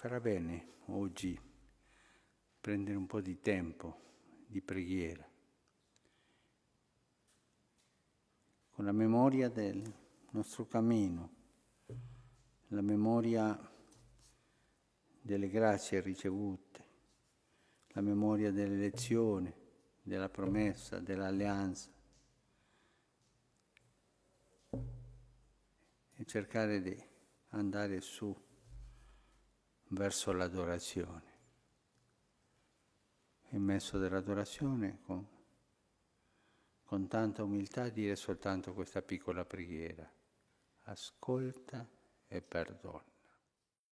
farà bene oggi prendere un po' di tempo di preghiera con la memoria del nostro cammino, la memoria delle grazie ricevute, la memoria dell'elezione, della promessa, dell'alleanza. E cercare di andare su verso l'adorazione. In mezzo dell'adorazione, con, con tanta umiltà, dire soltanto questa piccola preghiera. Ascolta e perdona.